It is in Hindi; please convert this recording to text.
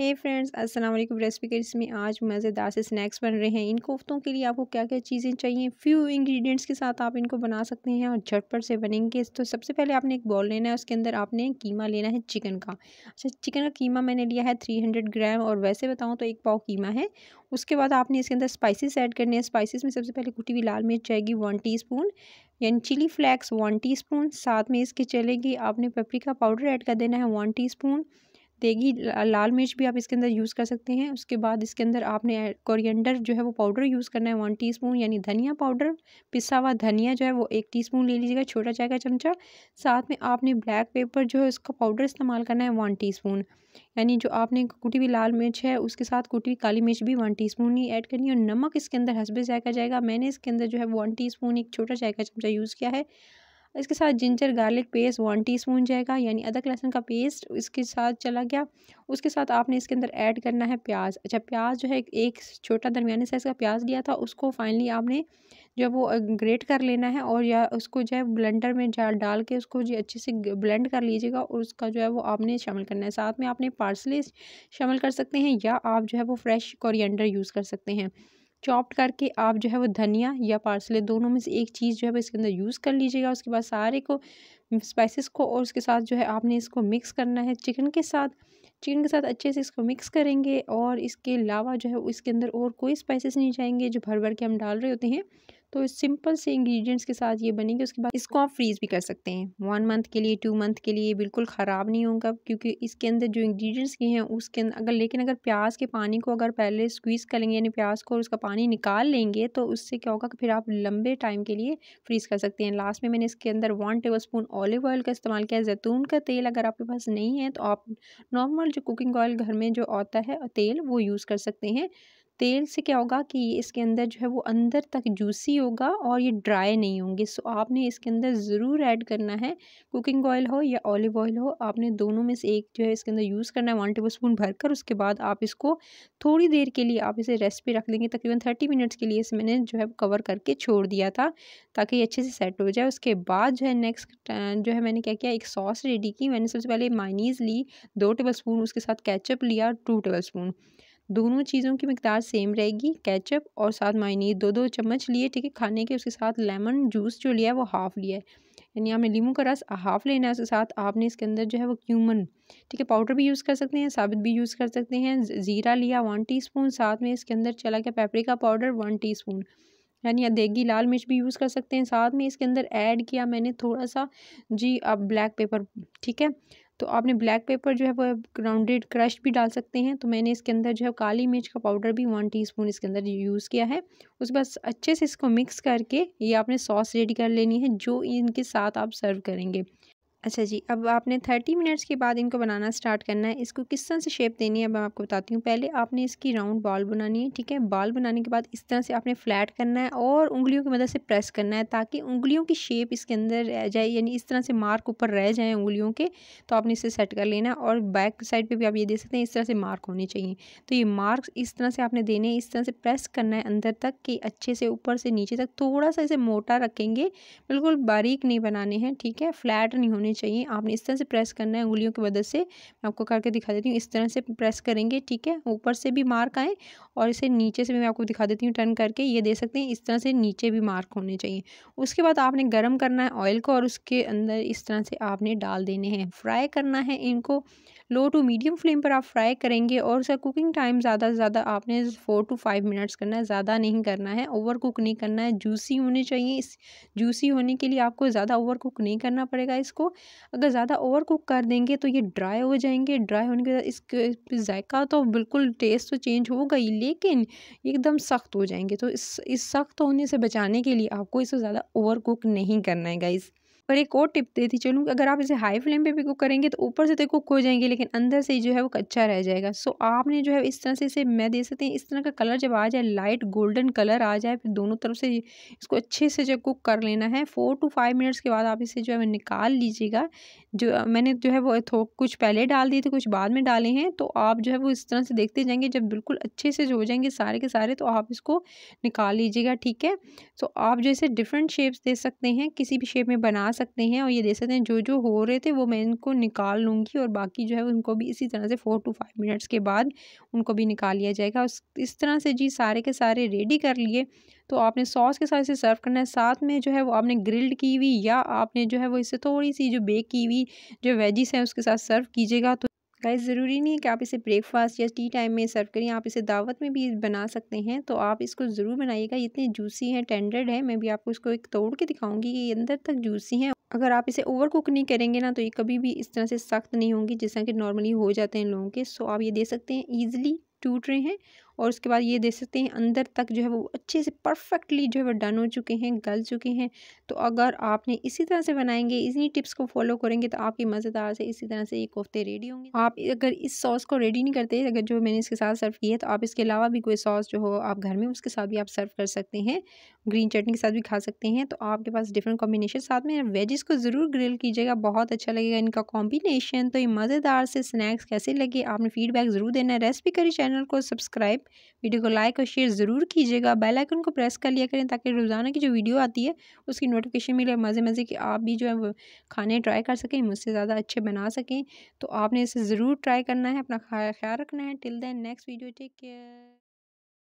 हे फ्रेंड्स अस्सलाम वालेकुम रेसिपी के इसमें आज मज़ेदार से स्नैक्स बन रहे हैं इन कोफ्तों के लिए आपको क्या क्या चीज़ें चाहिए फ्यू इंग्रेडिएंट्स के साथ आप इनको बना सकते हैं और झटपट से बनेंगे तो सबसे पहले आपने एक बॉल लेना है उसके अंदर आपने कीमा लेना है चिकन का अच्छा चिकन का कीमा मैंने लिया है थ्री हंड्रेड ग्राम और वैसे बताऊँ तो एक पाव कीमा है उसके बाद आपने इसके अंदर स्पाइसिस ऐड करने हैं स्पाइसिस में सबसे पहले कुटी हुई लाल मिर्च जाएगी वन स्पून यानी चिली फ्लैक्स वन स्पून साथ में इसके चलेगी आपने पेपरिका पाउडर ऐड कर देना है वन स्पून देगी लाल मिर्च भी आप इसके अंदर यूज़ कर सकते हैं उसके बाद इसके अंदर आपने कोरिएंडर जो है वो पाउडर यूज़ करना है वन टीस्पून यानी धनिया पाउडर पिसा हुआ धनिया जो है वो एक टीस्पून ले लीजिएगा छोटा चाय का चमचा साथ में आपने ब्लैक पेपर जो है उसका पाउडर इस्तेमाल करना है वन टी यानी जो आपने कुटी हुई लाल मिर्च है उसके साथ कुटी हुई काली मिर्च भी वन स्पून ही ऐड करनी है और नमक इसके अंदर हंसबे जायका जाएगा मैंने इसके अंदर जो है वन स्पून एक छोटा चाय का चमचा यूज़ किया है इसके साथ ginger garlic paste one teaspoon जाएगा यानी अदरक लहसुन का पेस्ट इसके साथ चला गया उसके साथ आपने इसके अंदर ऐड करना है प्याज अच्छा प्याज जो है एक छोटा दरमिया साइज़ का प्याज लिया था उसको फाइनली आपने जो है वो ग्रेट कर लेना है और या उसको जो है ब्लेंडर में डाल के उसको जो अच्छे से ब्लेंड कर लीजिएगा और उसका जो है वो आपने शामिल करना है साथ में आपने पार्सले शामिल कर सकते हैं या आप जो है वो फ्रेश कोरिएंडर यूज़ कर सकते हैं चॉप्ड करके आप जो है वो धनिया या पार्सले दोनों में से एक चीज़ जो है वो इसके अंदर यूज़ कर लीजिएगा उसके बाद सारे को स्पाइसेस को और उसके साथ जो है आपने इसको मिक्स करना है चिकन के साथ चिकन के साथ अच्छे से इसको मिक्स करेंगे और इसके अलावा जो है इसके अंदर और कोई स्पाइसेस नहीं जाएंगे जो भर भर के हम डाल रहे होते हैं तो सिंपल से इंग्रेडिएंट्स के साथ ये बनेंगे उसके बाद इसको आप फ्रीज़ भी कर सकते हैं वन मंथ के लिए टू मंथ के लिए बिल्कुल ख़राब नहीं होगा क्योंकि इसके अंदर जो इंग्रेडिएंट्स के हैं उसके अंदर अगर लेकिन अगर प्याज के पानी को अगर पहले स्क्वीज़ कर लेंगे यानी प्याज को और उसका पानी निकाल लेंगे तो उससे क्या होगा कि फिर आप लंबे टाइम के लिए फ्रीज़ कर सकते हैं लास्ट में मैंने इसके अंदर one tablespoon olive oil का इस्तेमाल किया जैतून का तेल अगर आपके पास नहीं है तो आप नॉर्मल जो कुकिंग ऑयल घर में जो आता है तेल वो यूज़ कर सकते हैं तेल से क्या होगा कि इसके अंदर जो है वो अंदर तक जूसी होगा और ये ड्राई नहीं होंगे सो आपने इसके अंदर ज़रूर ऐड करना है कुकिंग ऑयल हो या ऑलिव ऑयल हो आपने दोनों में से एक जो है इसके अंदर यूज़ करना है वन टेबल स्पून भरकर उसके बाद आप इसको थोड़ी देर के लिए आप इसे रेस्ट रख लेंगे तकरीबन थर्टी मिनट्स के लिए इसे मैंने जो है कवर करके छोड़ दिया था ताकि ये अच्छे से सेट हो जाए उसके बाद जो है नेक्स्ट जो है मैंने क्या किया एक सॉस रेडी की मैंने सबसे पहले मायनीज़ ली दो टेबल स्पून उसके साथ कैचअप लिया टू टेबल स्पून दोनों चीज़ों की मकदार सेम रहेगी कैचअप और साथ मायनीज दो दो चम्मच लिए ठीक है खाने के उसके साथ लेमन जूस जो लिया है वो हाफ़ लिया है यानी आपने लीमू का रस हाफ़ लेना है उसके साथ आपने इसके अंदर जो है वो क्यूमन ठीक है पाउडर भी यूज़ कर सकते हैं साबित भी यूज़ कर सकते हैं ज़ीरा लिया वन टी साथ में इसके अंदर चला गया पेपरिका पाउडर वन टी यानी देगी लाल मिर्च भी यूज़ कर सकते हैं साथ में इसके अंदर ऐड किया मैंने थोड़ा सा जी अब ब्लैक पेपर ठीक है तो आपने ब्लैक पेपर जो है वो ग्राउंडेड क्रश भी डाल सकते हैं तो मैंने इसके अंदर जो है काली मिर्च का पाउडर भी वन टीस्पून इसके अंदर यूज़ किया है उसके बाद अच्छे से इसको मिक्स करके ये आपने सॉस रेडी कर लेनी है जो इनके साथ आप सर्व करेंगे अच्छा जी अब आपने थर्टी मिनट्स के बाद इनको बनाना स्टार्ट करना है इसको किस तरह से शेप देनी है अब मैं आपको बताती हूँ पहले आपने इसकी राउंड बॉल बनानी है ठीक है बॉल बनाने के बाद इस तरह से आपने फ्लैट करना है और उंगलियों की मदद से प्रेस करना है ताकि उंगलियों की शेप इसके अंदर रह जाए यानी इस तरह से मार्क ऊपर रह जाए उंगलियों के तो आपने इसे सेट कर लेना और बैक साइड पर भी आप ये देख सकते हैं इस तरह से मार्क होने चाहिए तो ये मार्क्स इस तरह से आपने देने हैं इस तरह से प्रेस करना है अंदर तक कि अच्छे से ऊपर से नीचे तक थोड़ा सा इसे मोटा रखेंगे बिल्कुल बारीक नहीं बनाने हैं ठीक है फ्लैट नहीं होने चाहिए आपने इस तरह से प्रेस करना है उंगलियों की मदद से मैं आपको करके दिखा देती हूँ इस तरह से प्रेस करेंगे ठीक है ऊपर से भी मार्क आए और इसे नीचे से भी मैं आपको दिखा देती हूँ टर्न करके ये दे सकते हैं इस तरह से नीचे भी मार्क होने चाहिए उसके बाद आपने गर्म करना है ऑयल को और उसके अंदर इस तरह से आपने डाल देने हैं फ्राई करना है इनको लो टू मीडियम फ्लेम पर आप फ्राई करेंगे और उसका कुकिंग टाइम ज़्यादा से ज़्यादा आपने फोर टू फाइव मिनट्स करना है ज़्यादा नहीं करना है ओवर कुक नहीं करना है जूसी होने चाहिए इस जूसी होने के लिए आपको ज़्यादा ओवर कुक नहीं करना पड़ेगा इसको अगर ज़्यादा ओवर कुक कर देंगे तो ये ड्राई हो जाएंगे ड्राई होने के बाद इस जायका तो बिल्कुल टेस्ट तो चेंज होगा ही लेकिन एकदम सख्त हो जाएंगे तो इस इस सख्त होने से बचाने के लिए आपको इसको ज़्यादा ओवर कुक नहीं करना है गाइज़ और एक और टिप देती चलूँ कि अगर आप इसे हाई फ्लेम पे भी कुक करेंगे तो ऊपर से तो कुक हो जाएंगे लेकिन अंदर से ही जो है वो कच्चा रह जाएगा सो आपने जो है इस तरह से इसे मैं दे सकते हैं इस तरह का कलर जब आ जाए लाइट गोल्डन कलर आ जाए फिर दोनों तरफ से इसको अच्छे से जो कुक कर लेना है फोर टू फाइव मिनट्स के बाद आप इसे जो है निकाल लीजिएगा जो मैंने जो है वो थोक कुछ पहले डाल दिए थे कुछ बाद में डाले हैं तो आप जो है वो इस तरह से देखते जाएंगे जब बिल्कुल अच्छे से हो जाएंगे सारे के सारे तो आप इसको निकाल लीजिएगा ठीक है तो आप जो इसे डिफरेंट शेप्स दे सकते हैं किसी भी शेप में बना सकते हैं और ये दे सकते हैं जो जो हो रहे थे वो मैं इनको निकाल लूँगी और बाकी जो है उनको भी इसी तरह से फ़ोर टू फाइव मिनट्स के बाद उनको भी निकाल लिया जाएगा इस तरह से जी सारे के सारे रेडी कर लिए तो आपने सॉस के साथ इसे सर्व करना है साथ में जो है वो आपने ग्रिल्ड की हुई या आपने जो है वो इसे थोड़ी सी जो बेक की हुई जो वेजिस हैं उसके साथ सर्व कीजिएगा तो गाइस ज़रूरी नहीं है कि आप इसे ब्रेकफास्ट या टी टाइम में सर्व करें आप इसे दावत में भी बना सकते हैं तो आप इसको ज़रूर बनाइएगा इतने जूसी हैं टेंडर्ड है मैं भी आपको इसको एक तोड़ के दिखाऊंगी कि अंदर तक जूसी हैं अगर आप इसे ओवर कुक नहीं करेंगे ना तो ये कभी भी इस तरह से सख्त नहीं होंगी जिस तरह के नॉर्मली हो जाते हैं लोगों के सो आप ये दे सकते हैं ईजिली टूट रहे हैं और उसके बाद ये देख सकते हैं अंदर तक जो है वो अच्छे से परफेक्टली जो है वो डन हो चुके हैं गल चुके हैं तो अगर आपने इसी तरह से बनाएंगे इसी टिप्स को फॉलो करेंगे तो आपकी मज़ेदार से इसी तरह से ये कोफ्ते रेडी होंगे आप अगर इस सॉस को रेडी नहीं करते अगर जो मैंने इसके साथ सर्व किया है तो आप इसके अलावा भी कोई सॉस जो हो आप घर में उसके साथ भी आप सर्व कर सकते हैं ग्रीन चटनी के साथ भी खा सकते हैं तो आपके पास डिफरेंट कॉम्बिनेशन साथ में वेजेस को ज़रूर ग्रिल कीजिएगा बहुत अच्छा लगेगा इनका कॉम्बिनेशन तो ये मज़ेदार से स्नैक्स कैसे लगे आपने फीडबैक ज़रूर देना रेसिपी करी चैनल को सब्सक्राइब वीडियो को लाइक और शेयर ज़रूर कीजिएगा बेल आइकन को प्रेस कर लिया करें ताकि रोज़ाना की जो वीडियो आती है उसकी नोटिफिकेशन मिले मज़े मज़े कि आप भी जो है खाने ट्राई कर सकें मुझसे ज़्यादा अच्छे बना सकें तो आपने इसे ज़रूर ट्राई करना है अपना ख्याल रखना है till then next video take care